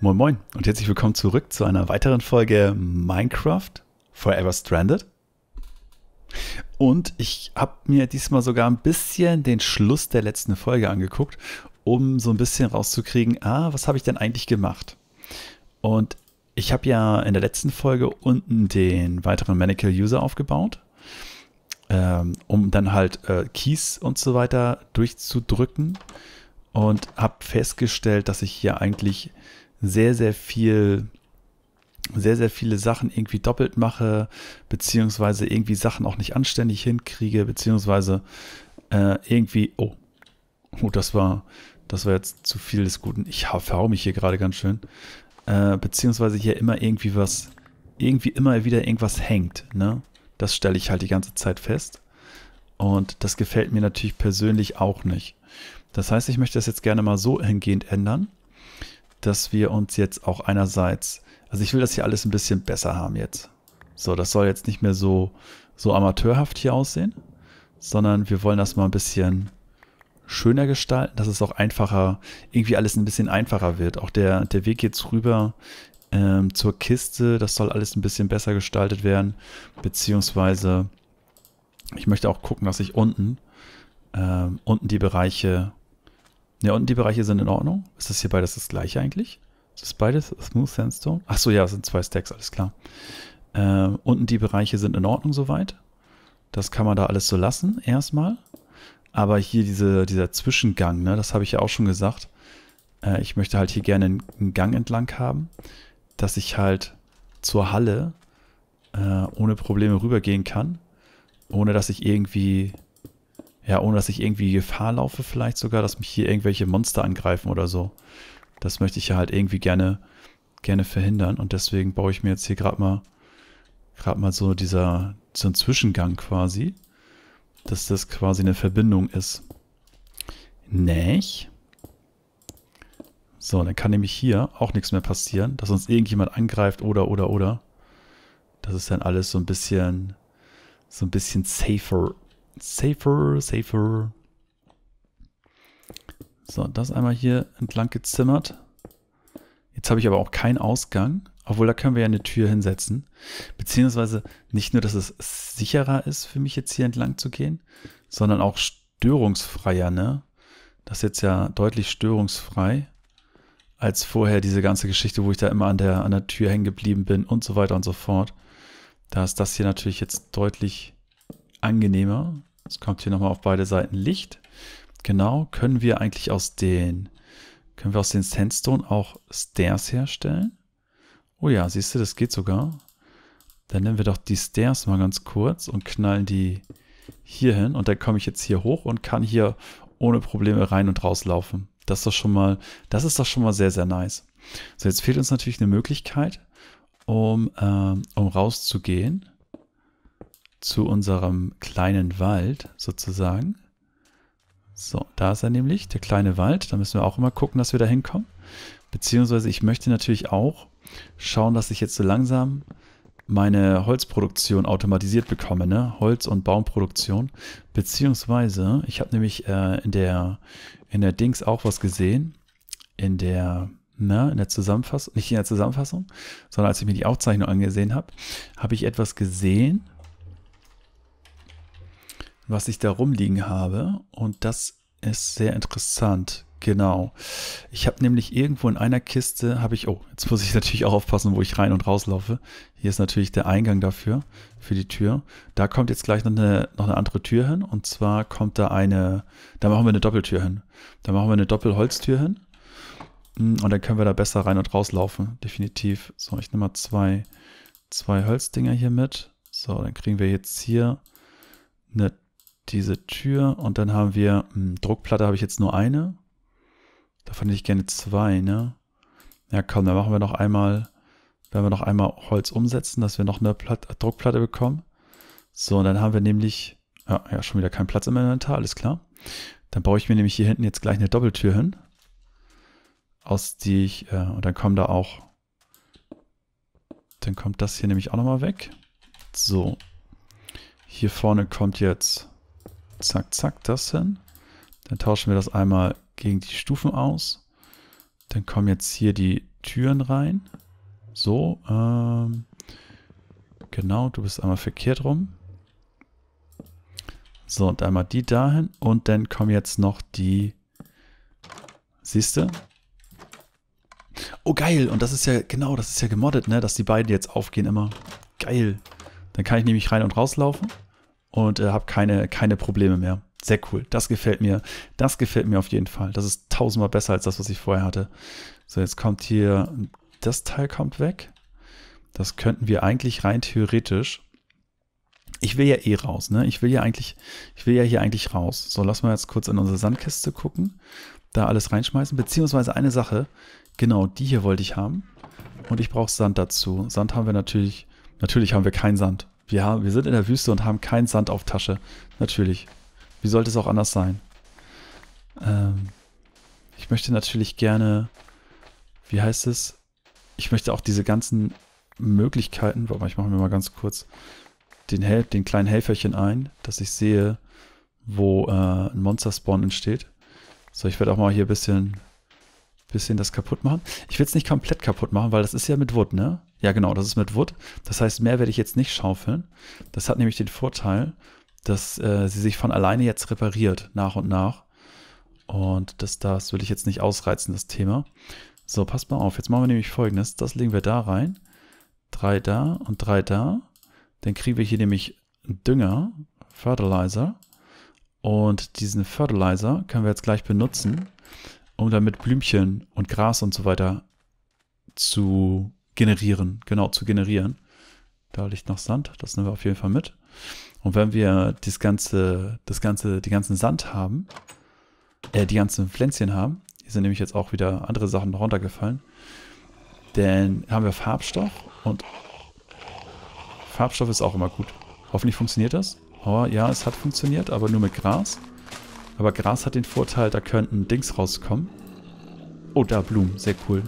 Moin Moin und herzlich willkommen zurück zu einer weiteren Folge Minecraft Forever Stranded. Und ich habe mir diesmal sogar ein bisschen den Schluss der letzten Folge angeguckt, um so ein bisschen rauszukriegen, ah, was habe ich denn eigentlich gemacht? Und ich habe ja in der letzten Folge unten den weiteren Manical User aufgebaut, ähm, um dann halt äh, Keys und so weiter durchzudrücken und habe festgestellt, dass ich hier eigentlich sehr, sehr viel sehr, sehr viele Sachen irgendwie doppelt mache, beziehungsweise irgendwie Sachen auch nicht anständig hinkriege, beziehungsweise äh, irgendwie, oh, oh, das war, das war jetzt zu viel des Guten. Ich verhaue mich hier gerade ganz schön. Äh, beziehungsweise hier immer irgendwie was, irgendwie immer wieder irgendwas hängt, ne? Das stelle ich halt die ganze Zeit fest. Und das gefällt mir natürlich persönlich auch nicht. Das heißt, ich möchte das jetzt gerne mal so hingehend ändern, dass wir uns jetzt auch einerseits, also ich will das hier alles ein bisschen besser haben jetzt. So, das soll jetzt nicht mehr so, so amateurhaft hier aussehen, sondern wir wollen das mal ein bisschen schöner gestalten, dass es auch einfacher, irgendwie alles ein bisschen einfacher wird. Auch der, der Weg jetzt rüber ähm, zur Kiste, das soll alles ein bisschen besser gestaltet werden, beziehungsweise ich möchte auch gucken, dass ich unten, ähm, unten die Bereiche ja, unten die Bereiche sind in Ordnung. Ist das hier beides das gleiche eigentlich? Ist das beides Smooth Sandstone? Achso, ja, es sind zwei Stacks, alles klar. Ähm, unten die Bereiche sind in Ordnung soweit. Das kann man da alles so lassen, erstmal. Aber hier diese, dieser Zwischengang, ne, das habe ich ja auch schon gesagt. Äh, ich möchte halt hier gerne einen, einen Gang entlang haben, dass ich halt zur Halle äh, ohne Probleme rübergehen kann, ohne dass ich irgendwie ja, ohne dass ich irgendwie Gefahr laufe, vielleicht sogar, dass mich hier irgendwelche Monster angreifen oder so. Das möchte ich ja halt irgendwie gerne, gerne verhindern. Und deswegen baue ich mir jetzt hier gerade mal, gerade mal so dieser, so einen Zwischengang quasi. Dass das quasi eine Verbindung ist. Nicht? So, dann kann nämlich hier auch nichts mehr passieren, dass uns irgendjemand angreift oder, oder, oder. Das ist dann alles so ein bisschen, so ein bisschen safer Safer, safer. So, das einmal hier entlang gezimmert. Jetzt habe ich aber auch keinen Ausgang, obwohl da können wir ja eine Tür hinsetzen. Beziehungsweise nicht nur, dass es sicherer ist für mich jetzt hier entlang zu gehen, sondern auch störungsfreier, ne? Das ist jetzt ja deutlich störungsfrei als vorher diese ganze Geschichte, wo ich da immer an der, an der Tür hängen geblieben bin und so weiter und so fort. Da ist das hier natürlich jetzt deutlich angenehmer es kommt hier nochmal auf beide Seiten Licht. Genau, können wir eigentlich aus den, können wir aus den Sandstone auch Stairs herstellen? Oh ja, siehst du, das geht sogar. Dann nehmen wir doch die Stairs mal ganz kurz und knallen die hier hin. Und dann komme ich jetzt hier hoch und kann hier ohne Probleme rein und rauslaufen. Das ist doch schon mal, das ist doch schon mal sehr, sehr nice. So, jetzt fehlt uns natürlich eine Möglichkeit, um, ähm, um rauszugehen zu unserem kleinen Wald sozusagen. So, da ist er nämlich, der kleine Wald. Da müssen wir auch immer gucken, dass wir da hinkommen. Beziehungsweise ich möchte natürlich auch schauen, dass ich jetzt so langsam meine Holzproduktion automatisiert bekomme, ne? Holz- und Baumproduktion. Beziehungsweise, ich habe nämlich äh, in, der, in der Dings auch was gesehen. In der, na, ne, in der Zusammenfassung, nicht in der Zusammenfassung, sondern als ich mir die Aufzeichnung angesehen habe, habe ich etwas gesehen, was ich da rumliegen habe. Und das ist sehr interessant. Genau. Ich habe nämlich irgendwo in einer Kiste, habe ich, oh, jetzt muss ich natürlich auch aufpassen, wo ich rein und rauslaufe. Hier ist natürlich der Eingang dafür, für die Tür. Da kommt jetzt gleich noch eine, noch eine andere Tür hin. Und zwar kommt da eine, da machen wir eine Doppeltür hin. Da machen wir eine Doppelholztür hin. Mm, und dann können wir da besser rein und rauslaufen, definitiv. So, ich nehme mal zwei, zwei Holzdinger hier mit. So, dann kriegen wir jetzt hier eine diese Tür und dann haben wir, mh, hm, Druckplatte habe ich jetzt nur eine. Davon hätte ich gerne zwei, ne? Ja komm, dann machen wir noch einmal, werden wir noch einmal Holz umsetzen, dass wir noch eine Platte, Druckplatte bekommen. So, und dann haben wir nämlich, ja, ja, schon wieder keinen Platz im Inventar, alles klar. Dann baue ich mir nämlich hier hinten jetzt gleich eine Doppeltür hin, aus die ich, äh, und dann kommen da auch, dann kommt das hier nämlich auch nochmal weg. So, hier vorne kommt jetzt zack, zack, das hin. Dann tauschen wir das einmal gegen die Stufen aus. Dann kommen jetzt hier die Türen rein. So, ähm, genau, du bist einmal verkehrt rum. So, und einmal die dahin. Und dann kommen jetzt noch die, siehst du? Oh, geil. Und das ist ja, genau, das ist ja gemoddet, ne? Dass die beiden jetzt aufgehen immer. Geil. Dann kann ich nämlich rein und rauslaufen und äh, habe keine, keine Probleme mehr. Sehr cool. Das gefällt mir. Das gefällt mir auf jeden Fall. Das ist tausendmal besser als das, was ich vorher hatte. So, jetzt kommt hier, das Teil kommt weg. Das könnten wir eigentlich rein theoretisch. Ich will ja eh raus, ne? Ich will ja eigentlich, ich will ja hier eigentlich raus. So, lass mal jetzt kurz in unsere Sandkiste gucken. Da alles reinschmeißen. Beziehungsweise eine Sache. Genau, die hier wollte ich haben. Und ich brauche Sand dazu. Sand haben wir natürlich, natürlich haben wir keinen Sand. Wir, haben, wir sind in der Wüste und haben keinen Sand auf Tasche. Natürlich. Wie sollte es auch anders sein? Ähm, ich möchte natürlich gerne, wie heißt es? Ich möchte auch diese ganzen Möglichkeiten, warte mal, ich mache mir mal ganz kurz den, Hel den kleinen Helferchen ein, dass ich sehe, wo äh, ein Monster-Spawn entsteht. So, ich werde auch mal hier ein bisschen, bisschen das kaputt machen. Ich will es nicht komplett kaputt machen, weil das ist ja mit Wood, ne? Ja, genau, das ist mit Wood. Das heißt, mehr werde ich jetzt nicht schaufeln. Das hat nämlich den Vorteil, dass äh, sie sich von alleine jetzt repariert, nach und nach. Und das, das will ich jetzt nicht ausreizen, das Thema. So, passt mal auf. Jetzt machen wir nämlich folgendes. Das legen wir da rein. Drei da und drei da. Dann kriegen wir hier nämlich Dünger, Fertilizer. Und diesen Fertilizer können wir jetzt gleich benutzen, um damit Blümchen und Gras und so weiter zu generieren, genau, zu generieren. Da liegt noch Sand, das nehmen wir auf jeden Fall mit. Und wenn wir das ganze, das ganze, die ganzen Sand haben, äh, die ganzen Pflänzchen haben, hier sind nämlich jetzt auch wieder andere Sachen runtergefallen, dann haben wir Farbstoff und Farbstoff ist auch immer gut. Hoffentlich funktioniert das. Oh, ja, es hat funktioniert, aber nur mit Gras. Aber Gras hat den Vorteil, da könnten Dings rauskommen. Oh, da Blumen, sehr cool.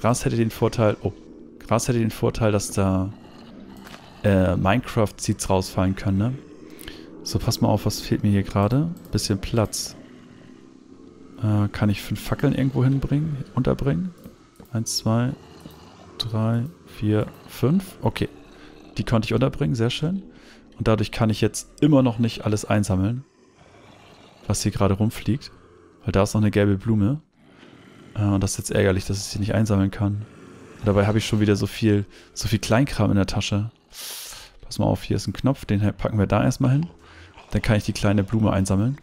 Gras hätte den Vorteil, oh, Gras hätte den Vorteil, dass da äh, Minecraft-Seeds rausfallen können, ne? So, pass mal auf, was fehlt mir hier gerade? Bisschen Platz. Äh, kann ich fünf Fackeln irgendwo hinbringen, unterbringen? Eins, zwei, drei, vier, fünf. Okay, die konnte ich unterbringen, sehr schön. Und dadurch kann ich jetzt immer noch nicht alles einsammeln, was hier gerade rumfliegt. Weil da ist noch eine gelbe Blume. Äh, und das ist jetzt ärgerlich, dass ich sie nicht einsammeln kann. Dabei habe ich schon wieder so viel, so viel Kleinkram in der Tasche. Pass mal auf, hier ist ein Knopf, den packen wir da erstmal hin. Dann kann ich die kleine Blume einsammeln.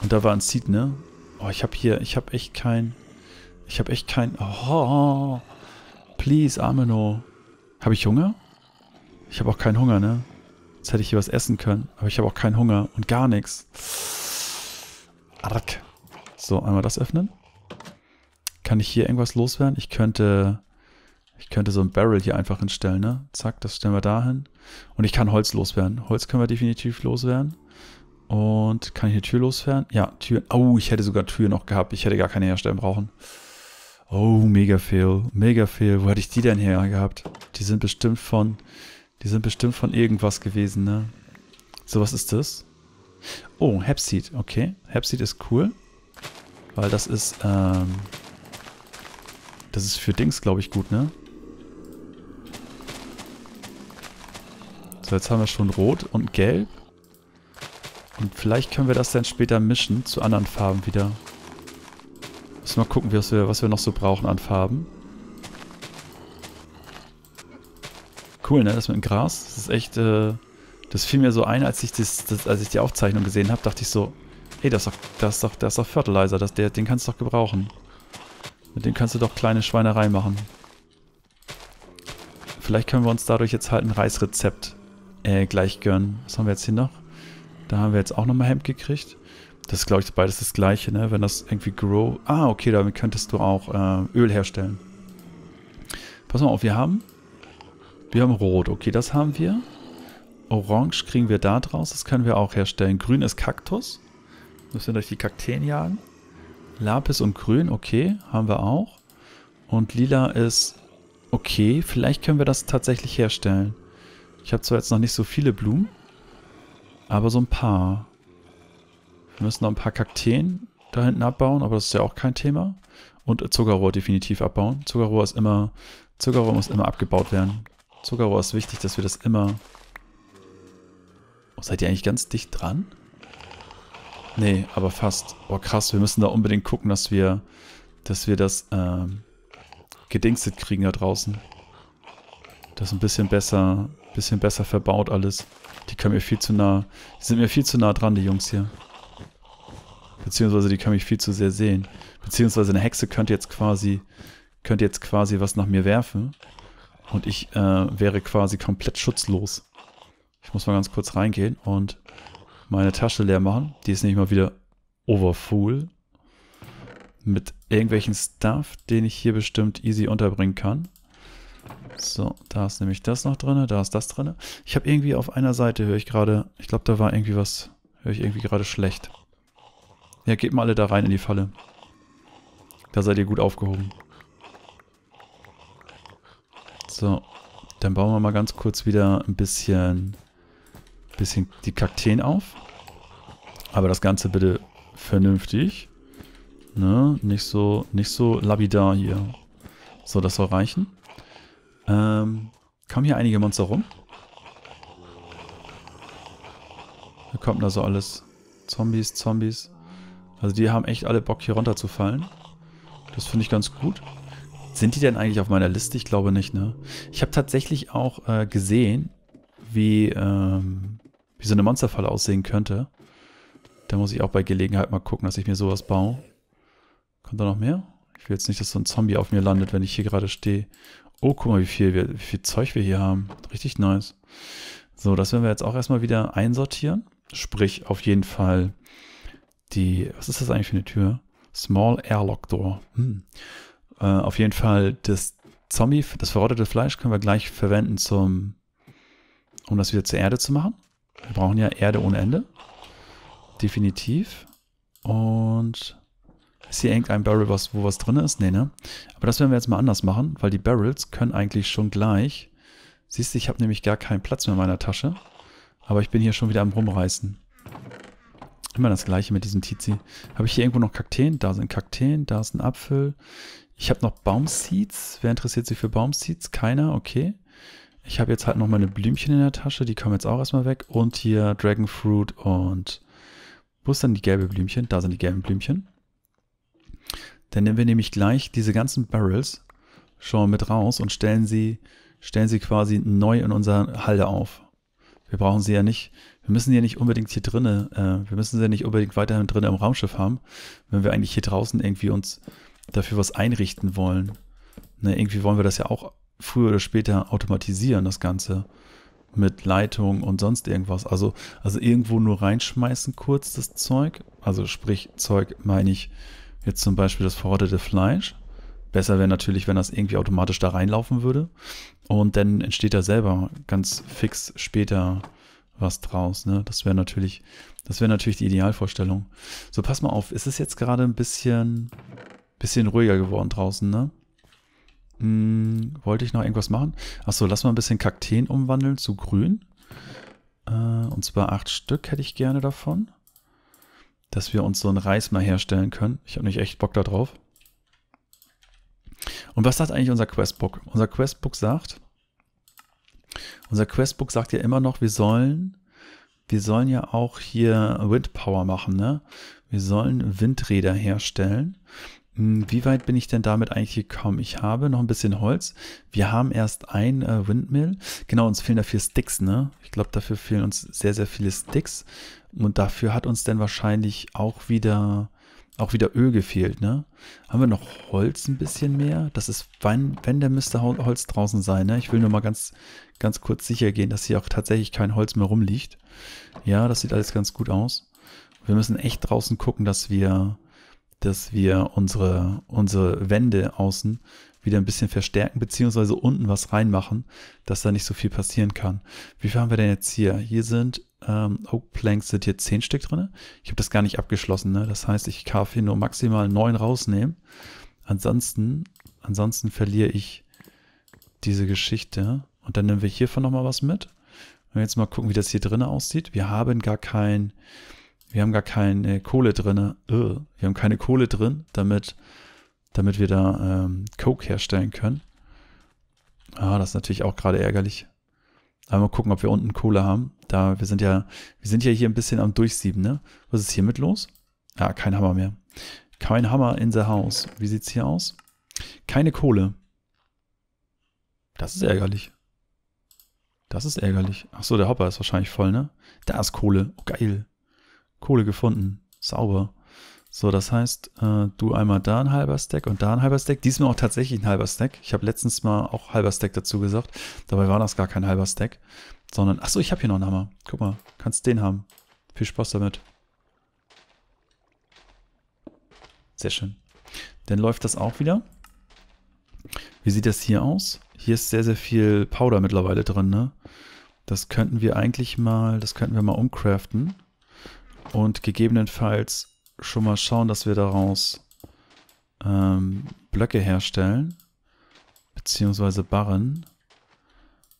Und da war ein Seed, ne? Oh, ich habe hier, ich habe echt kein, ich habe echt kein, oh, please, Amino. Habe ich Hunger? Ich habe auch keinen Hunger, ne? Jetzt hätte ich hier was essen können, aber ich habe auch keinen Hunger und gar nichts. Arg. So, einmal das öffnen. Kann ich hier irgendwas loswerden? Ich könnte, ich könnte so ein Barrel hier einfach hinstellen, ne? Zack, das stellen wir da hin. Und ich kann Holz loswerden. Holz können wir definitiv loswerden. Und kann ich eine Tür loswerden? Ja, Tür. Oh, ich hätte sogar Tür noch gehabt. Ich hätte gar keine herstellen brauchen. Oh, mega fail. Mega fail. Wo hätte ich die denn her gehabt? Die sind bestimmt von, die sind bestimmt von irgendwas gewesen, ne? So, was ist das? Oh, Hepseed. Okay, Hepseed ist cool. Weil das ist, ähm, das ist für Dings, glaube ich, gut, ne? So, jetzt haben wir schon Rot und Gelb. Und vielleicht können wir das dann später mischen zu anderen Farben wieder. Müssen wir mal gucken, was wir, was wir noch so brauchen an Farben. Cool, ne? Das mit dem Gras. Das ist echt, äh, das fiel mir so ein, als ich, das, das als ich die Aufzeichnung gesehen habe, dachte ich so, Hey, das ist doch, das ist doch, das ist doch Fertilizer. Das, der, den kannst du doch gebrauchen. Mit dem kannst du doch kleine Schweinerei machen. Vielleicht können wir uns dadurch jetzt halt ein Reisrezept äh, gleich gönnen. Was haben wir jetzt hier noch? Da haben wir jetzt auch nochmal Hemd gekriegt. Das ist, glaube ich, beides das gleiche, ne? Wenn das irgendwie grow... Ah, okay, damit könntest du auch äh, Öl herstellen. Pass mal auf, wir haben... Wir haben Rot, okay, das haben wir. Orange kriegen wir da draus, das können wir auch herstellen. Grün ist Kaktus. Müssen wir durch die Kakteen jagen. Lapis und Grün, okay, haben wir auch. Und Lila ist okay. Vielleicht können wir das tatsächlich herstellen. Ich habe zwar jetzt noch nicht so viele Blumen, aber so ein paar. Wir müssen noch ein paar Kakteen da hinten abbauen, aber das ist ja auch kein Thema. Und Zuckerrohr definitiv abbauen. Zuckerrohr ist immer, Zuckerrohr muss immer abgebaut werden. Zuckerrohr ist wichtig, dass wir das immer... Oh, seid ihr eigentlich ganz dicht dran? Nee, aber fast. Oh krass, wir müssen da unbedingt gucken, dass wir, dass wir das ähm, gedingstet kriegen da draußen. Das ist ein bisschen besser, bisschen besser verbaut alles. Die können mir viel zu nah, die sind mir viel zu nah dran, die Jungs hier. Beziehungsweise die können mich viel zu sehr sehen. Beziehungsweise eine Hexe könnte jetzt quasi, könnte jetzt quasi was nach mir werfen. Und ich äh, wäre quasi komplett schutzlos. Ich muss mal ganz kurz reingehen und meine Tasche leer machen. Die ist nämlich mal wieder overfull. Mit irgendwelchen Stuff, den ich hier bestimmt easy unterbringen kann. So, da ist nämlich das noch drin, da ist das drin. Ich habe irgendwie auf einer Seite, höre ich gerade, ich glaube, da war irgendwie was, höre ich irgendwie gerade schlecht. Ja, geht mal alle da rein in die Falle. Da seid ihr gut aufgehoben. So, dann bauen wir mal ganz kurz wieder ein bisschen bisschen die Kakteen auf. Aber das Ganze bitte vernünftig. Ne? Nicht so, nicht so labidar hier. So, das soll reichen. Ähm, kommen hier einige Monster rum? Da kommt da so alles. Zombies, Zombies. Also die haben echt alle Bock hier runterzufallen. Das finde ich ganz gut. Sind die denn eigentlich auf meiner Liste? Ich glaube nicht, ne? Ich habe tatsächlich auch äh, gesehen, wie ähm, wie so eine Monsterfalle aussehen könnte. Da muss ich auch bei Gelegenheit mal gucken, dass ich mir sowas baue. Kommt da noch mehr? Ich will jetzt nicht, dass so ein Zombie auf mir landet, wenn ich hier gerade stehe. Oh, guck mal, wie viel, wir, wie viel Zeug wir hier haben. Richtig nice. So, das werden wir jetzt auch erstmal wieder einsortieren. Sprich, auf jeden Fall die, was ist das eigentlich für eine Tür? Small Airlock Door. Hm. Äh, auf jeden Fall das Zombie, das verrottete Fleisch können wir gleich verwenden zum, um das wieder zur Erde zu machen. Wir brauchen ja Erde ohne Ende. Definitiv. Und ist hier irgendein Barrel, was, wo was drin ist? Nee, ne? Aber das werden wir jetzt mal anders machen, weil die Barrels können eigentlich schon gleich. Siehst du, ich habe nämlich gar keinen Platz mehr in meiner Tasche. Aber ich bin hier schon wieder am Rumreißen. Immer das gleiche mit diesem Tizi. Habe ich hier irgendwo noch Kakteen? Da sind Kakteen, da ist ein Apfel. Ich habe noch Baumseeds. Wer interessiert sich für Baumseeds? Keiner, okay. Ich habe jetzt halt noch meine Blümchen in der Tasche, die kommen jetzt auch erstmal weg. Und hier Dragonfruit und wo ist dann die gelbe Blümchen? Da sind die gelben Blümchen. Dann nehmen wir nämlich gleich diese ganzen Barrels schon mit raus und stellen sie, stellen sie quasi neu in unserer Halde auf. Wir brauchen sie ja nicht, wir müssen sie ja nicht unbedingt hier drinnen, äh, wir müssen sie ja nicht unbedingt weiterhin drinnen im Raumschiff haben, wenn wir eigentlich hier draußen irgendwie uns dafür was einrichten wollen. Ne, irgendwie wollen wir das ja auch früher oder später automatisieren, das Ganze mit Leitung und sonst irgendwas. Also, also irgendwo nur reinschmeißen kurz das Zeug. Also sprich, Zeug meine ich jetzt zum Beispiel das verrottete Fleisch. Besser wäre natürlich, wenn das irgendwie automatisch da reinlaufen würde. Und dann entsteht da selber ganz fix später was draus. Ne? Das wäre natürlich, das wäre natürlich die Idealvorstellung. So, pass mal auf, es ist jetzt gerade ein bisschen, bisschen ruhiger geworden draußen, ne? Hm, wollte ich noch irgendwas machen? Achso, lass mal ein bisschen Kakteen umwandeln zu grün. Äh, und zwar acht Stück hätte ich gerne davon. Dass wir uns so einen Reis mal herstellen können. Ich habe nicht echt Bock darauf. Und was sagt eigentlich unser Questbook? Unser Questbook sagt, unser Questbook sagt ja immer noch, wir sollen, wir sollen ja auch hier Windpower machen, ne? Wir sollen Windräder herstellen. Hm, wie weit bin ich denn damit eigentlich gekommen? Ich habe noch ein bisschen Holz. Wir haben erst ein äh, Windmill. Genau, uns fehlen dafür Sticks, ne? Ich glaube, dafür fehlen uns sehr, sehr viele Sticks. Und dafür hat uns dann wahrscheinlich auch wieder, auch wieder Öl gefehlt, ne? Haben wir noch Holz ein bisschen mehr? Das ist, wenn, wenn der müsste Holz draußen sein, ne? Ich will nur mal ganz, ganz kurz sicher gehen, dass hier auch tatsächlich kein Holz mehr rumliegt. Ja, das sieht alles ganz gut aus. Wir müssen echt draußen gucken, dass wir dass wir unsere, unsere Wände außen wieder ein bisschen verstärken, beziehungsweise unten was reinmachen, dass da nicht so viel passieren kann. Wie viel haben wir denn jetzt hier? Hier sind ähm, Oak Planks sind hier 10 Stück drin. Ich habe das gar nicht abgeschlossen. Ne? Das heißt, ich darf hier nur maximal 9 rausnehmen. Ansonsten, ansonsten verliere ich diese Geschichte. Und dann nehmen wir hiervon nochmal was mit. Und jetzt mal gucken, wie das hier drin aussieht. Wir haben gar kein, wir haben gar keine äh, Kohle drin. Äh, wir haben keine Kohle drin, damit, damit wir da ähm, Coke herstellen können. Ah, das ist natürlich auch gerade ärgerlich. Aber mal gucken, ob wir unten Kohle haben. Da wir sind ja, wir sind ja hier ein bisschen am Durchsieben, ne? Was ist hiermit los? Ja, kein Hammer mehr. Kein Hammer in the house. Wie sieht's hier aus? Keine Kohle. Das ist ärgerlich. Das ist ärgerlich. Achso, der Hopper ist wahrscheinlich voll, ne? Da ist Kohle. Oh, geil. Kohle gefunden. Sauber. So, das heißt, äh, du einmal da ein halber Stack und da ein halber Stack. Diesmal auch tatsächlich ein halber Stack. Ich habe letztens mal auch halber Stack dazu gesagt. Dabei war das gar kein halber Stack, sondern... Achso, ich habe hier noch einen Hammer. Guck mal, kannst den haben. Viel Spaß damit. Sehr schön. Dann läuft das auch wieder. Wie sieht das hier aus? Hier ist sehr, sehr viel Powder mittlerweile drin, ne? Das könnten wir eigentlich mal, das könnten wir mal umcraften und gegebenenfalls schon mal schauen, dass wir daraus ähm, Blöcke herstellen, beziehungsweise Barren.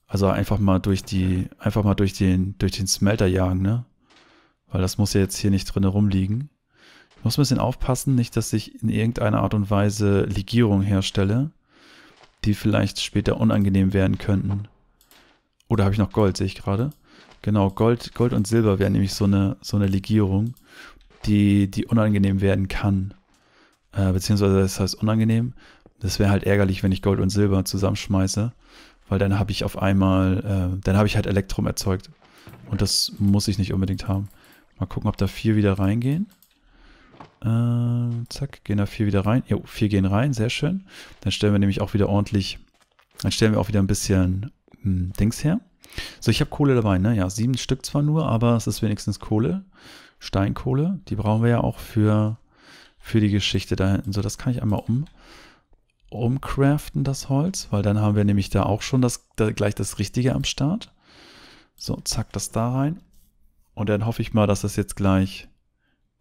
Also einfach mal durch die, einfach mal durch den, durch den Smelter jagen, ne? Weil das muss ja jetzt hier nicht drin rumliegen. Ich muss ein bisschen aufpassen, nicht, dass ich in irgendeiner Art und Weise Legierung herstelle, die vielleicht später unangenehm werden könnten. Oder habe ich noch Gold, sehe ich gerade. Genau, Gold, Gold und Silber wäre nämlich so eine, so eine Legierung, die, die unangenehm werden kann. Äh, beziehungsweise das heißt unangenehm. Das wäre halt ärgerlich, wenn ich Gold und Silber zusammenschmeiße, weil dann habe ich auf einmal, äh, dann habe ich halt Elektrum erzeugt. Und das muss ich nicht unbedingt haben. Mal gucken, ob da vier wieder reingehen. Äh, zack, gehen da vier wieder rein. Jo, vier gehen rein, sehr schön. Dann stellen wir nämlich auch wieder ordentlich, dann stellen wir auch wieder ein bisschen mh, hm, Dings her. So, ich habe Kohle dabei, ne? Ja, sieben Stück zwar nur, aber es ist wenigstens Kohle. Steinkohle, die brauchen wir ja auch für, für die Geschichte da hinten. So, das kann ich einmal um umcraften, das Holz, weil dann haben wir nämlich da auch schon das, da gleich das Richtige am Start. So, zack, das da rein. Und dann hoffe ich mal, dass das jetzt gleich,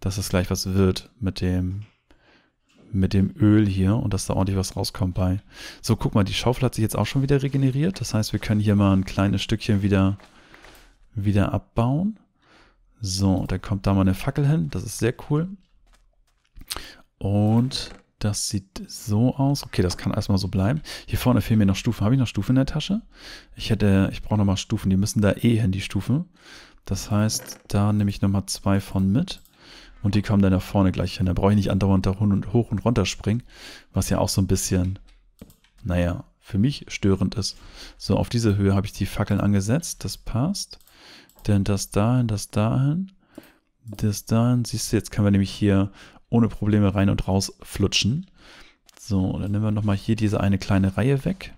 dass das gleich was wird mit dem, mit dem Öl hier und dass da ordentlich was rauskommt bei. So, guck mal, die Schaufel hat sich jetzt auch schon wieder regeneriert. Das heißt, wir können hier mal ein kleines Stückchen wieder, wieder abbauen. So, da kommt da mal eine Fackel hin. Das ist sehr cool. Und das sieht so aus. Okay, das kann erstmal so bleiben. Hier vorne fehlen mir noch Stufen. Habe ich noch Stufen in der Tasche? Ich hätte, ich brauche nochmal Stufen. Die müssen da eh hin, die Stufen. Das heißt, da nehme ich nochmal zwei von mit und die kommen dann nach vorne gleich hin. Da brauche ich nicht andauernd da hoch und runter springen, was ja auch so ein bisschen, naja, für mich störend ist. So, auf diese Höhe habe ich die Fackeln angesetzt, das passt. Denn das dahin, das dahin, das dahin. Siehst du, jetzt können wir nämlich hier ohne Probleme rein und raus flutschen. So, dann nehmen wir nochmal hier diese eine kleine Reihe weg.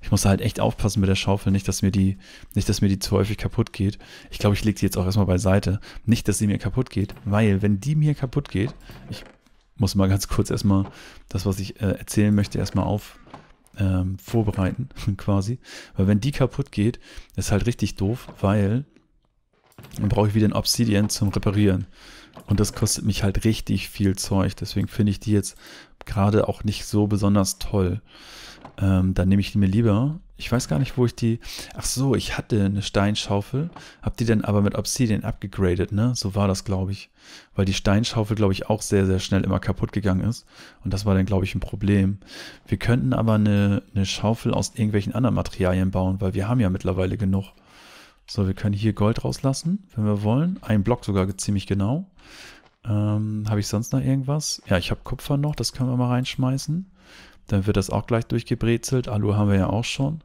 Ich muss halt echt aufpassen mit der Schaufel, nicht, dass mir die, nicht, dass mir die zu häufig kaputt geht. Ich glaube, ich lege die jetzt auch erstmal beiseite. Nicht, dass sie mir kaputt geht, weil wenn die mir kaputt geht, ich muss mal ganz kurz erstmal das, was ich äh, erzählen möchte, erstmal auf ähm, vorbereiten, quasi. Weil wenn die kaputt geht, ist halt richtig doof, weil dann brauche ich wieder ein Obsidian zum Reparieren. Und das kostet mich halt richtig viel Zeug. Deswegen finde ich die jetzt gerade auch nicht so besonders toll. Ähm, dann nehme ich die mir lieber. Ich weiß gar nicht, wo ich die... Ach so, ich hatte eine Steinschaufel. Hab die dann aber mit Obsidian abgegradet, ne? So war das, glaube ich. Weil die Steinschaufel, glaube ich, auch sehr, sehr schnell immer kaputt gegangen ist. Und das war dann, glaube ich, ein Problem. Wir könnten aber eine, eine Schaufel aus irgendwelchen anderen Materialien bauen, weil wir haben ja mittlerweile genug. So, wir können hier Gold rauslassen, wenn wir wollen. Ein Block sogar ziemlich genau. Ähm, habe ich sonst noch irgendwas? Ja, ich habe Kupfer noch, das können wir mal reinschmeißen. Dann wird das auch gleich durchgebrezelt. Alu haben wir ja auch schon.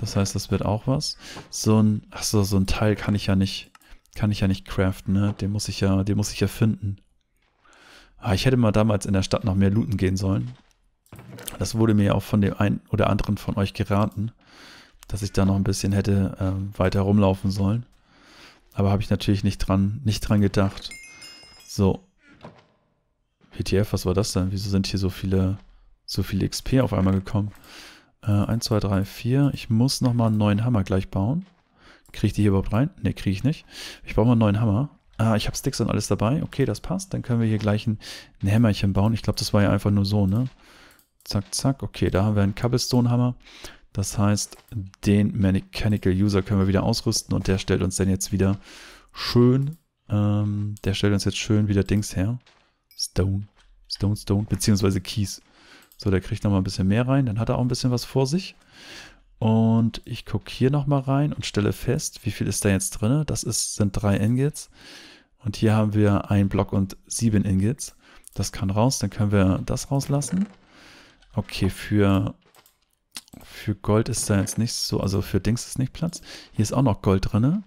Das heißt, das wird auch was. So ein, achso, so ein Teil kann ich ja nicht, kann ich ja nicht craften, ne? Den muss ich ja, den muss ich ja finden. Ah, ich hätte mal damals in der Stadt noch mehr looten gehen sollen. Das wurde mir ja auch von dem einen oder anderen von euch geraten, dass ich da noch ein bisschen hätte äh, weiter rumlaufen sollen. Aber habe ich natürlich nicht dran, nicht dran gedacht. So. PTF, was war das denn? Wieso sind hier so viele, so viele XP auf einmal gekommen? Äh, 1, 2, 3, 4. Ich muss nochmal einen neuen Hammer gleich bauen. Kriege ich die hier überhaupt rein? Ne, kriege ich nicht. Ich brauche mal einen neuen Hammer. Ah, ich habe Sticks und alles dabei. Okay, das passt. Dann können wir hier gleich ein, ein Hämmerchen bauen. Ich glaube, das war ja einfach nur so, ne? Zack, zack. Okay, da haben wir einen Cobblestone-Hammer. Das heißt, den Mechanical User können wir wieder ausrüsten und der stellt uns dann jetzt wieder schön ähm, der stellt uns jetzt schön wieder Dings her. Stone. Stone, Stone, beziehungsweise Keys. So, der kriegt nochmal ein bisschen mehr rein. Dann hat er auch ein bisschen was vor sich. Und ich gucke hier nochmal rein und stelle fest, wie viel ist da jetzt drin? Das ist, sind drei Ingots. Und hier haben wir einen Block und sieben Ingots. Das kann raus, dann können wir das rauslassen. Okay, für, für Gold ist da jetzt nicht so, also für Dings ist nicht Platz. Hier ist auch noch Gold drin.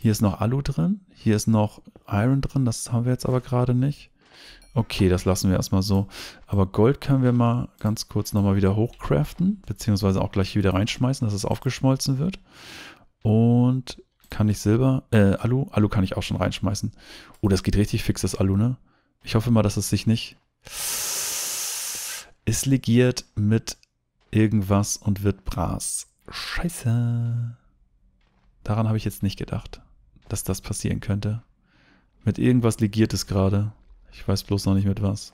Hier ist noch Alu drin. Hier ist noch Iron drin. Das haben wir jetzt aber gerade nicht. Okay, das lassen wir erstmal so. Aber Gold können wir mal ganz kurz nochmal wieder hochcraften, beziehungsweise auch gleich hier wieder reinschmeißen, dass es aufgeschmolzen wird. Und kann ich Silber, äh, Alu, Alu kann ich auch schon reinschmeißen. Oh, das geht richtig fix, das Alu, ne? Ich hoffe mal, dass es sich nicht... Ist legiert mit irgendwas und wird Bras. Scheiße. Daran habe ich jetzt nicht gedacht dass das passieren könnte. Mit irgendwas ligiert es gerade. Ich weiß bloß noch nicht mit was.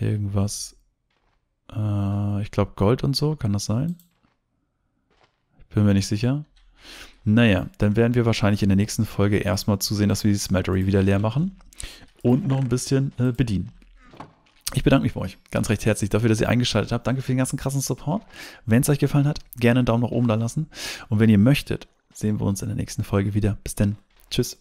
Irgendwas. Äh, ich glaube Gold und so, kann das sein? Bin mir nicht sicher. Naja, dann werden wir wahrscheinlich in der nächsten Folge erstmal zusehen, dass wir die Smeltery wieder leer machen und noch ein bisschen äh, bedienen. Ich bedanke mich bei euch ganz recht herzlich dafür, dass ihr eingeschaltet habt. Danke für den ganzen krassen Support. Wenn es euch gefallen hat, gerne einen Daumen nach oben da lassen. Und wenn ihr möchtet, sehen wir uns in der nächsten Folge wieder. Bis dann. Tschüss.